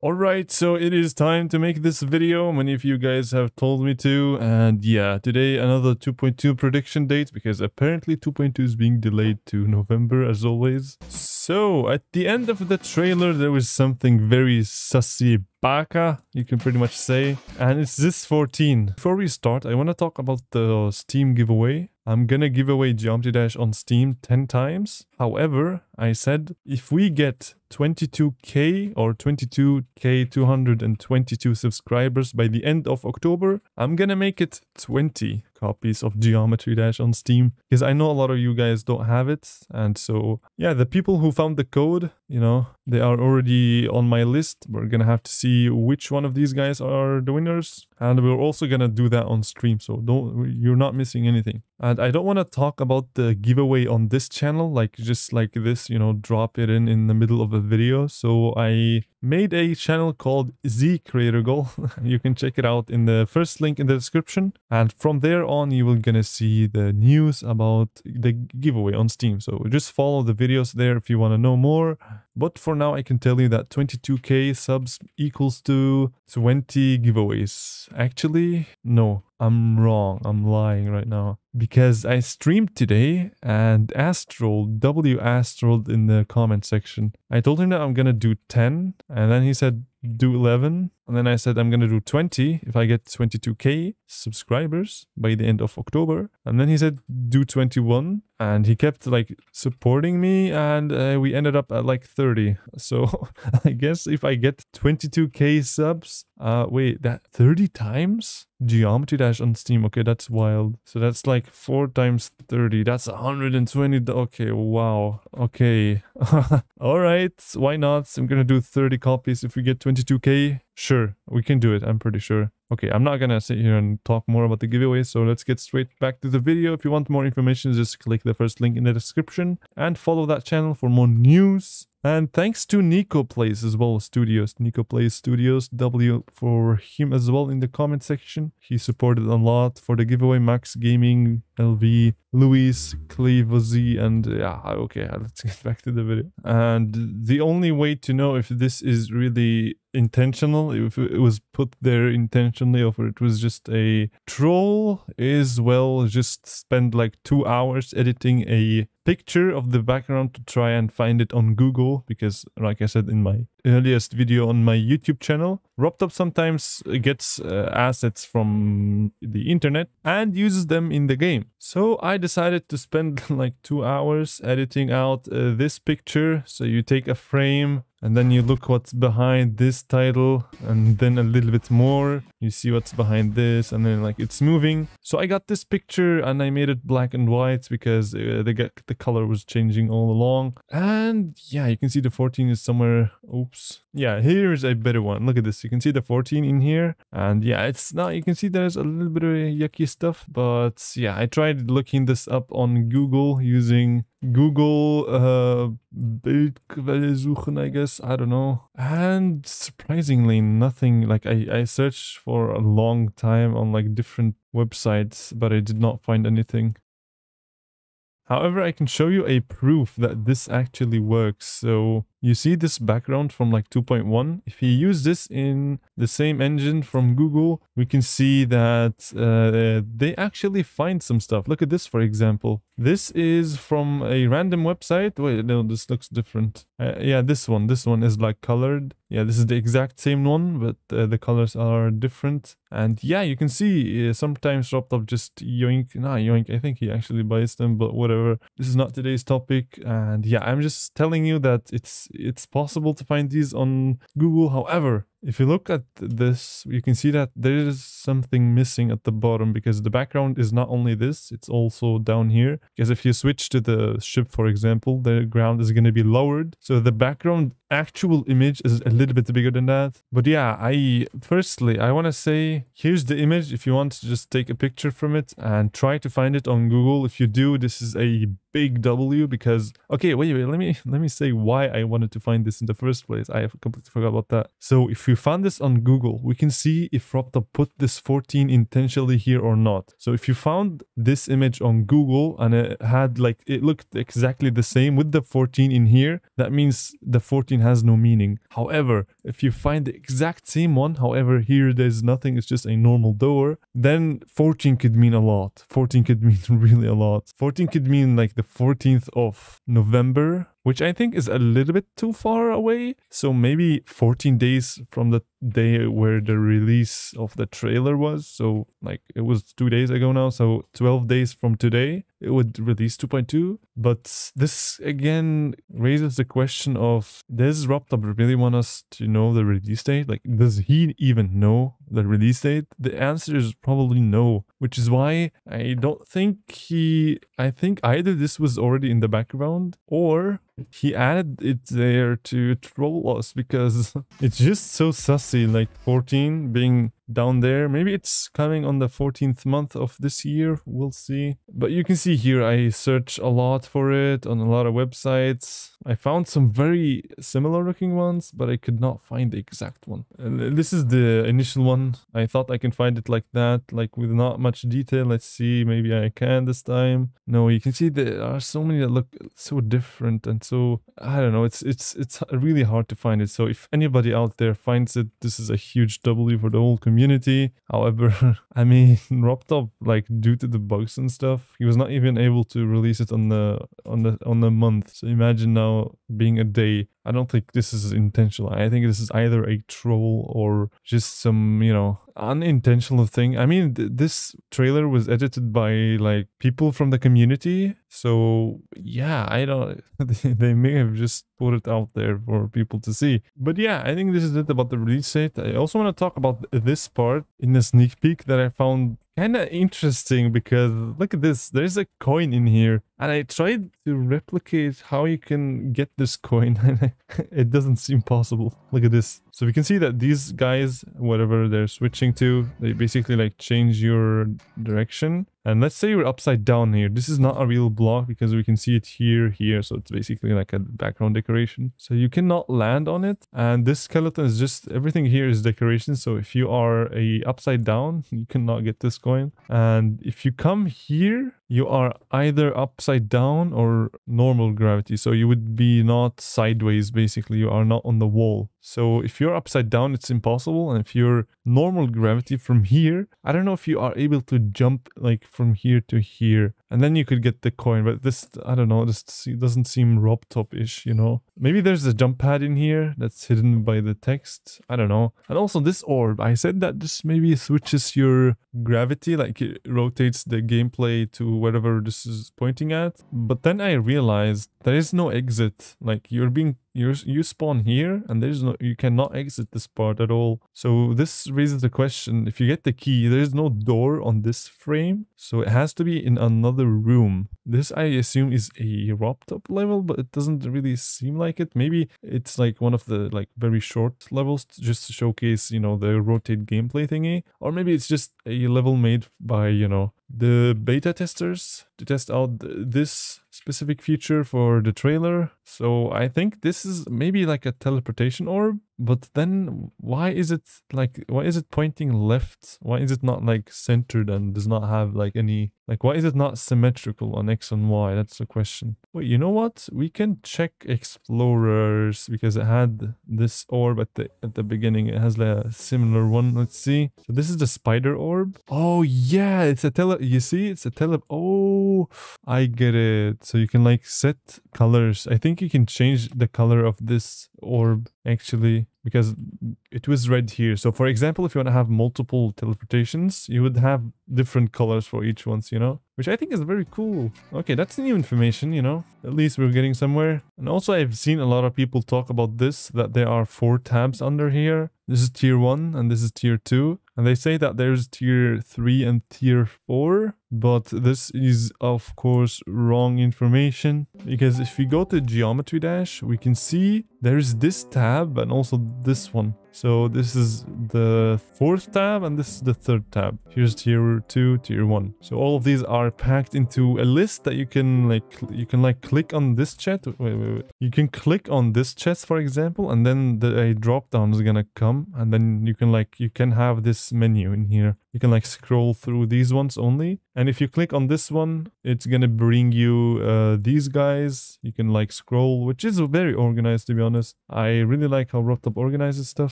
Alright, so it is time to make this video. Many of you guys have told me to. And yeah, today another 2.2 prediction date because apparently 2.2 is being delayed to November as always. So at the end of the trailer, there was something very sussy baka, you can pretty much say. And it's this 14. Before we start, I want to talk about the Steam giveaway. I'm gonna give away Geometry Dash on Steam 10 times. However, I said, if we get 22k or 22k 222 subscribers by the end of October, I'm gonna make it 20 copies of Geometry Dash on Steam because I know a lot of you guys don't have it. And so, yeah, the people who found the code, you know, they are already on my list. We're gonna have to see which one of these guys are the winners. And we're also gonna do that on stream. So don't, you're not missing anything. And I don't wanna talk about the giveaway on this channel, like just like this you know drop it in in the middle of a video so i made a channel called Z Creator Goal. you can check it out in the first link in the description. And from there on, you will gonna see the news about the giveaway on Steam. So just follow the videos there if you wanna know more. But for now, I can tell you that 22k subs equals to 20 giveaways. Actually, no, I'm wrong. I'm lying right now. Because I streamed today and Astral, W Astral in the comment section. I told him that I'm gonna do 10 and then he said, do 11. And then I said I'm going to do 20 if I get 22k subscribers by the end of October. And then he said do 21 and he kept like supporting me and uh, we ended up at like 30. So I guess if I get 22k subs, uh wait, that 30 times Geometry Dash on Steam. Okay, that's wild. So that's like 4 times 30. That's 120. Okay, wow. Okay. All right, why not? I'm going to do 30 copies if we get 22k Sure, we can do it, I'm pretty sure. Okay, I'm not gonna sit here and talk more about the giveaway, so let's get straight back to the video. If you want more information, just click the first link in the description and follow that channel for more news. And thanks to Nico Plays as well Studios, Nico Plays Studios, W for him as well in the comment section. He supported a lot for the giveaway, Max Gaming, LV, Luis, Clevozy, and yeah, okay, let's get back to the video. And the only way to know if this is really intentional, if it was put there intentionally, or it was just a troll, is well, just spend like two hours editing a picture of the background to try and find it on Google because, like I said in my earliest video on my YouTube channel. RobTop sometimes gets uh, assets from the internet and uses them in the game. So I decided to spend like two hours editing out uh, this picture. So you take a frame and then you look what's behind this title and then a little bit more. You see what's behind this and then like it's moving. So I got this picture and I made it black and white because uh, the, the color was changing all along. And yeah, you can see the 14 is somewhere oops yeah here is a better one look at this you can see the 14 in here and yeah it's not you can see there's a little bit of yucky stuff but yeah i tried looking this up on google using Google uh, Bildquelle suchen, I guess. I don't know. And surprisingly, nothing. Like I, I searched for a long time on like different websites, but I did not find anything. However, I can show you a proof that this actually works. So you see this background from like 2.1. If you use this in the same engine from Google, we can see that uh, they actually find some stuff. Look at this, for example. This is from a random website. Wait, no, this looks different. Uh, yeah, this one. This one is like colored. Yeah, this is the exact same one, but uh, the colors are different. And yeah, you can see uh, sometimes Robtop just yoink. Nah, yoink. I think he actually buys them, but whatever. This is not today's topic. And yeah, I'm just telling you that it's it's possible to find these on Google. However, if you look at this, you can see that there is something missing at the bottom because the background is not only this, it's also down here. Because if you switch to the ship, for example, the ground is going to be lowered. So the background actual image is a little bit bigger than that. But yeah, I firstly, I want to say, here's the image. If you want to just take a picture from it and try to find it on Google. If you do, this is a big W because, okay, wait, wait, let me, let me say why I wanted to find this in the first place. I completely forgot about that. So if if we found this on Google, we can see if Ropta put this 14 intentionally here or not. So if you found this image on Google and it had like, it looked exactly the same with the 14 in here, that means the 14 has no meaning. However, if you find the exact same one, however, here there's nothing, it's just a normal door, then 14 could mean a lot. 14 could mean really a lot. 14 could mean like the 14th of November which I think is a little bit too far away. So maybe 14 days from the day where the release of the trailer was. So like it was two days ago now. So 12 days from today, it would release 2.2. But this again raises the question of does Raptor really want us to know the release date? Like does he even know the release date? The answer is probably no, which is why I don't think he I think either this was already in the background or he added it there to troll us because it's just so sus see like 14 being down there. Maybe it's coming on the 14th month of this year. We'll see. But you can see here, I search a lot for it on a lot of websites. I found some very similar looking ones, but I could not find the exact one. And this is the initial one. I thought I can find it like that, like with not much detail. Let's see, maybe I can this time. No, you can see there are so many that look so different and so, I don't know, it's, it's, it's really hard to find it. So if anybody out there finds it, this is a huge W for the whole community community. However, I mean, Rob up like due to the bugs and stuff, he was not even able to release it on the on the on the month. So imagine now being a day. I don't think this is intentional. I think this is either a troll or just some, you know, unintentional thing. I mean, th this trailer was edited by like people from the community. So, yeah, I don't, they may have just put it out there for people to see. But yeah, I think this is it about the release date. I also want to talk about this part in the sneak peek that I found kind of interesting because look at this. There's a coin in here. And I tried to replicate how you can get this coin. It doesn't seem possible. Look at this. So we can see that these guys, whatever they're switching to, they basically like change your direction. And let's say you're upside down here. This is not a real block because we can see it here, here. So it's basically like a background decoration. So you cannot land on it. And this skeleton is just, everything here is decoration. So if you are a upside down, you cannot get this coin. And if you come here, you are either upside down or normal gravity. So you would be not sideways, basically. You are not on the wall. So if you you're upside down, it's impossible. And if you're normal gravity from here, I don't know if you are able to jump like from here to here and then you could get the coin. But this, I don't know, this doesn't seem rob top ish, you know. Maybe there's a jump pad in here that's hidden by the text. I don't know. And also this orb, I said that this maybe switches your gravity, like it rotates the gameplay to whatever this is pointing at. But then I realized there is no exit. Like you're being you you spawn here and there's no you cannot exit this part at all so this raises the question if you get the key there's no door on this frame so it has to be in another the room. This I assume is a rob top level, but it doesn't really seem like it. Maybe it's like one of the like very short levels just to showcase, you know, the rotate gameplay thingy. Or maybe it's just a level made by, you know, the beta testers to test out th this specific feature for the trailer. So I think this is maybe like a teleportation orb, but then why is it like, why is it pointing left? Why is it not like centered and does not have like any, like why is it not symmetrical on X and Y? That's the question. Wait, you know what? We can check explorers because it had this orb at the, at the beginning. It has like a similar one. Let's see. So this is the spider orb. Oh yeah, it's a tele, you see, it's a tele, oh I get it. So you can like set colors. I think you can change the color of this orb actually because it was red here. So for example, if you want to have multiple teleportations, you would have different colors for each ones, you know, which I think is very cool. Okay, that's new information, you know, at least we're getting somewhere. And also I've seen a lot of people talk about this, that there are four tabs under here. This is tier one and this is tier two. And they say that there's tier 3 and tier 4, but this is of course wrong information because if we go to geometry dash, we can see there is this tab and also this one. So this is the fourth tab and this is the third tab. Here's tier two, tier one. So all of these are packed into a list that you can like, you can like click on this chat. Wait, wait, wait. You can click on this chest, for example, and then the a drop down is gonna come and then you can like, you can have this menu in here you can like scroll through these ones only. And if you click on this one, it's going to bring you uh, these guys. You can like scroll, which is very organized, to be honest. I really like how Rooftop organizes stuff.